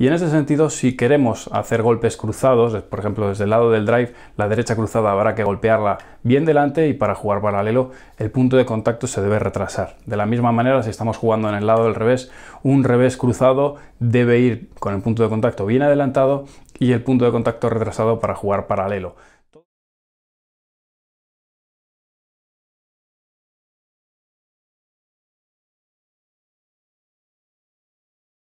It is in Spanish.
Y en ese sentido, si queremos hacer golpes cruzados, por ejemplo desde el lado del drive, la derecha cruzada habrá que golpearla bien delante y para jugar paralelo el punto de contacto se debe retrasar. De la misma manera, si estamos jugando en el lado del revés, un revés cruzado debe ir con el punto de contacto bien adelantado y el punto de contacto retrasado para jugar paralelo.